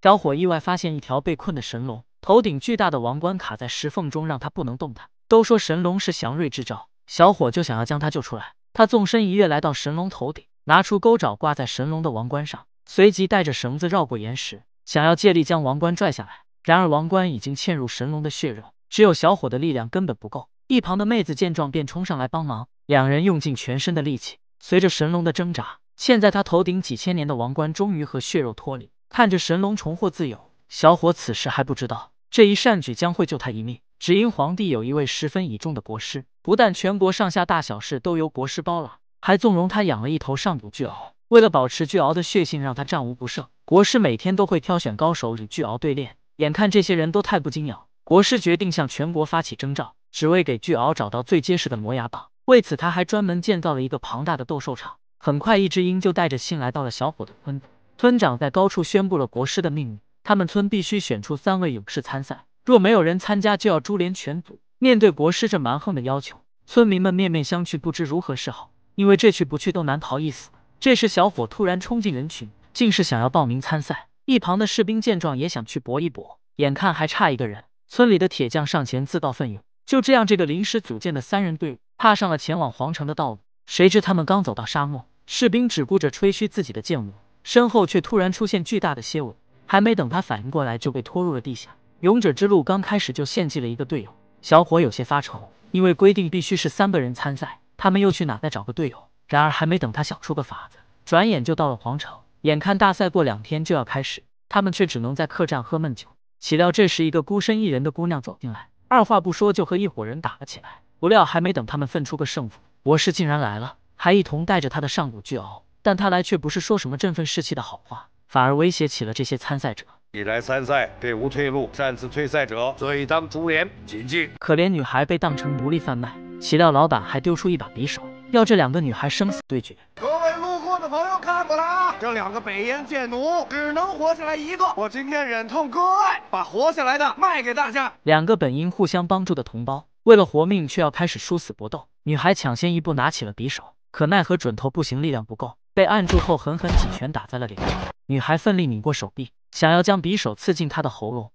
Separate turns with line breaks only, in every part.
小伙意外发现一条被困的神龙，头顶巨大的王冠卡在石缝中，让他不能动弹。都说神龙是祥瑞之兆，小伙就想要将他救出来。他纵身一跃来到神龙头顶，拿出钩爪挂在神龙的王冠上，随即带着绳子绕过岩石，想要借力将王冠拽下来。然而王冠已经嵌入神龙的血肉，只有小伙的力量根本不够。一旁的妹子见状便冲上来帮忙，两人用尽全身的力气，随着神龙的挣扎，嵌在他头顶几千年的王冠终于和血肉脱离。看着神龙重获自由，小伙此时还不知道这一善举将会救他一命。只因皇帝有一位十分倚重的国师，不但全国上下大小事都由国师包揽，还纵容他养了一头上古巨鳌。为了保持巨鳌的血性，让他战无不胜，国师每天都会挑选高手与巨鳌对练。眼看这些人都太不精养，国师决定向全国发起征召，只为给巨鳌找到最结实的磨牙棒。为此，他还专门建造了一个庞大的斗兽场。很快，一只鹰就带着信来到了小伙的昆子。村长在高处宣布了国师的命令：他们村必须选出三位勇士参赛，若没有人参加，就要株连全族。面对国师这蛮横的要求，村民们面面相觑，不知如何是好，因为这去不去都难逃一死。这时，小伙突然冲进人群，竟是想要报名参赛。一旁的士兵见状，也想去搏一搏。眼看还差一个人，村里的铁匠上前自告奋勇。就这样，这个临时组建的三人队伍踏上了前往皇城的道路。谁知他们刚走到沙漠，士兵只顾着吹嘘自己的剑舞。身后却突然出现巨大的蝎尾，还没等他反应过来，就被拖入了地下。勇者之路刚开始就献祭了一个队友，小伙有些发愁，因为规定必须是三个人参赛，他们又去哪再找个队友？然而还没等他想出个法子，转眼就到了皇城。眼看大赛过两天就要开始，他们却只能在客栈喝闷酒。岂料这时一个孤身一人的姑娘走进来，二话不说就和一伙人打了起来。不料还没等他们分出个胜负，博士竟然来了，还一同带着他的上古巨鳌。但他来却不是说什么振奋士气的好话，反而威胁起了这些参赛者。你来参赛，别无退路，擅自退赛者，罪当诛连，谨记。可怜女孩被当成奴隶贩卖，岂料老板还丢出一把匕首，要这两个女孩生死对决。各位路过的朋友，看过来，这两个北燕贱奴只能活下来一个，我今天忍痛割爱，把活下来的卖给大家。两个本应互相帮助的同胞，为了活命却要开始殊死搏斗。女孩抢先一步拿起了匕首，可奈何准头不行，力量不够。被按住后，狠狠几拳打在了脸上。女孩奋力拧过手臂，想要将匕首刺进他的喉咙。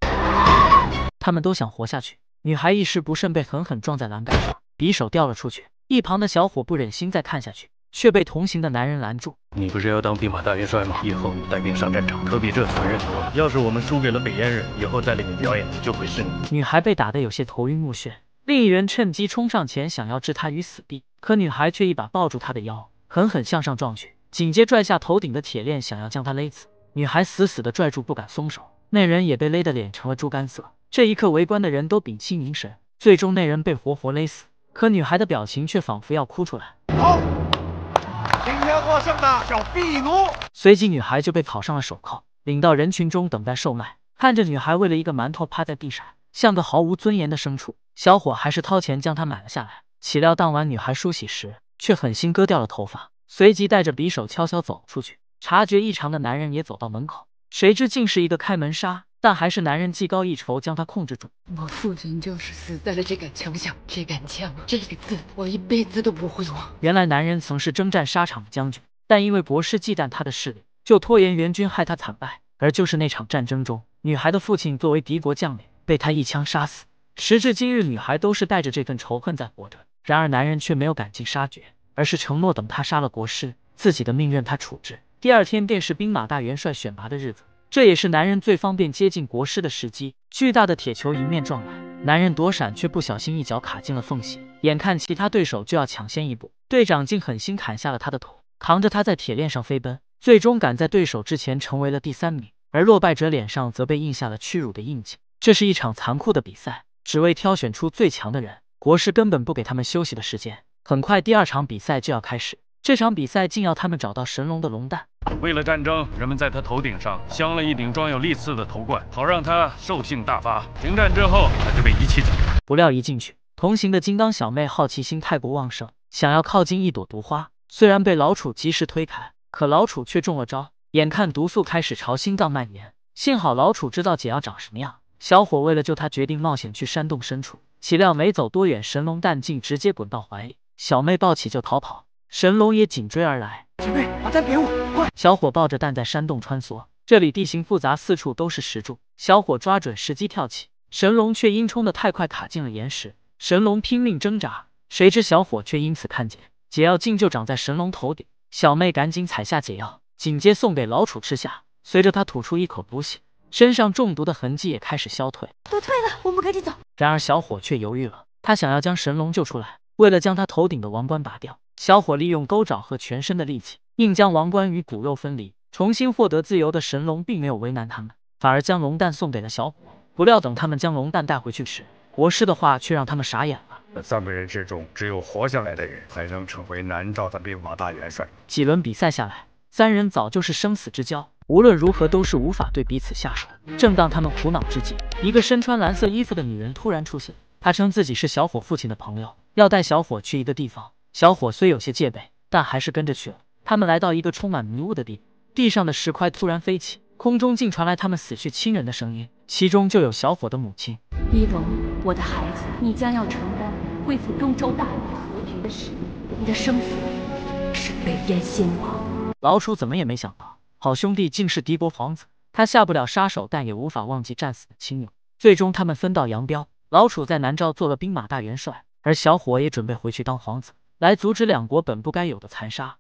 他们都想活下去。女孩一时不慎被狠狠撞在栏杆上，匕首掉了出去。一旁的小伙不忍心再看下去，却被同行的男人拦住：“你不是要当兵马大元帅吗？以后你带兵上战场，可比这残忍多了。要是我们输给了北燕人，以后在里面表演的就会是你。”女孩被打得有些头晕目眩，另一人趁机冲上前想要置她于死地，可女孩却一把抱住他的腰，狠狠向上撞去。紧接拽下头顶的铁链，想要将他勒死。女孩死死的拽住，不敢松手。那人也被勒得脸成了猪肝色。这一刻，围观的人都屏气凝神。最终，那人被活活勒死。可女孩的表情却仿佛要哭出来。好，今天获胜的叫壁奴。随即，女孩就被铐上了手铐，领到人群中等待售卖。看着女孩为了一个馒头趴在地上，像个毫无尊严的牲畜，小伙还是掏钱将她买了下来。岂料当晚，女孩梳洗时，却狠心割掉了头发。随即带着匕首悄悄走出去。察觉异常的男人也走到门口，谁知竟是一个开门杀，但还是男人技高一筹，将他控制住。我父亲就是死在了这杆枪下，这杆枪，这个字，我一辈子都不会忘。原来男人曾是征战沙场的将军，但因为国师忌惮他的势力，就拖延援军，害他惨败。而就是那场战争中，女孩的父亲作为敌国将领，被他一枪杀死。时至今日，女孩都是带着这份仇恨在活着。然而男人却没有赶尽杀绝。而是承诺等他杀了国师，自己的命任他处置。第二天便是兵马大元帅选拔的日子，这也是男人最方便接近国师的时机。巨大的铁球迎面撞来，男人躲闪，却不小心一脚卡进了缝隙。眼看其他对手就要抢先一步，队长竟狠心砍下了他的头，扛着他在铁链上飞奔，最终赶在对手之前成为了第三名。而落败者脸上则被印下了屈辱的印记。这是一场残酷的比赛，只为挑选出最强的人。国师根本不给他们休息的时间。很快，第二场比赛就要开始。这场比赛竟要他们找到神龙的龙蛋。为了战争，人们在他头顶上镶了一顶装有利刺的头冠，好让他兽性大发。停战之后，他就被遗弃走了。不料一进去，同行的金刚小妹好奇心太过旺盛，想要靠近一朵毒花。虽然被老楚及时推开，可老楚却中了招。眼看毒素开始朝心脏蔓延，幸好老楚知道解药长什么样。小伙为了救他，决定冒险去山洞深处。岂料没走多远，神龙蛋竟直接滚到怀里。小妹抱起就逃跑，神龙也紧追而来。小妹，把蛋给我，快！小伙抱着蛋在山洞穿梭，这里地形复杂，四处都是石柱。小伙抓准时机跳起，神龙却因冲的太快卡进了岩石。神龙拼命挣扎，谁知小伙却因此看见解药竟就长在神龙头顶。小妹赶紧采下解药，紧接送给老楚吃下。随着他吐出一口毒血，身上中毒的痕迹也开始消退。都退了，我们赶紧走。然而小伙却犹豫了，他想要将神龙救出来。为了将他头顶的王冠拔掉，小伙利用钩爪和全身的力气，硬将王冠与骨肉分离。重新获得自由的神龙并没有为难他们，反而将龙蛋送给了小伙。不料，等他们将龙蛋带回去时，国师的话却让他们傻眼了。三个人之中，只有活下来的人才能成为南诏的兵马大元帅。几轮比赛下来，三人早就是生死之交，无论如何都是无法对彼此下手。正当他们苦恼之际，一个身穿蓝色衣服的女人突然出现。她称自己是小伙父亲的朋友。要带小伙去一个地方，小伙虽有些戒备，但还是跟着去了。他们来到一个充满迷雾的地方，地上的石块突然飞起，空中竟传来他们死去亲人的声音，其中就有小伙的母亲。一龙，我的孩子，你将要承担恢复东周大业和局的使命，你的生死是北燕先王。老楚怎么也没想到，好兄弟竟是敌国皇子。他下不了杀手，但也无法忘记战死的亲友。最终他们分道扬镳，老楚在南诏做了兵马大元帅。而小伙也准备回去当皇子，来阻止两国本不该有的残杀。